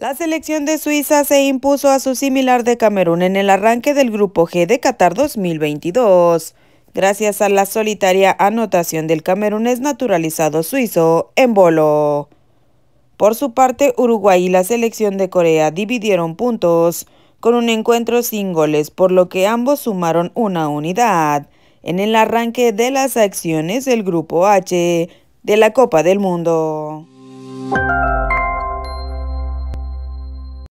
La selección de Suiza se impuso a su similar de Camerún en el arranque del Grupo G de Qatar 2022. Gracias a la solitaria anotación del camerunés naturalizado suizo, en bolo. Por su parte, Uruguay y la selección de Corea dividieron puntos con un encuentro sin goles, por lo que ambos sumaron una unidad en el arranque de las acciones del Grupo H de la Copa del Mundo.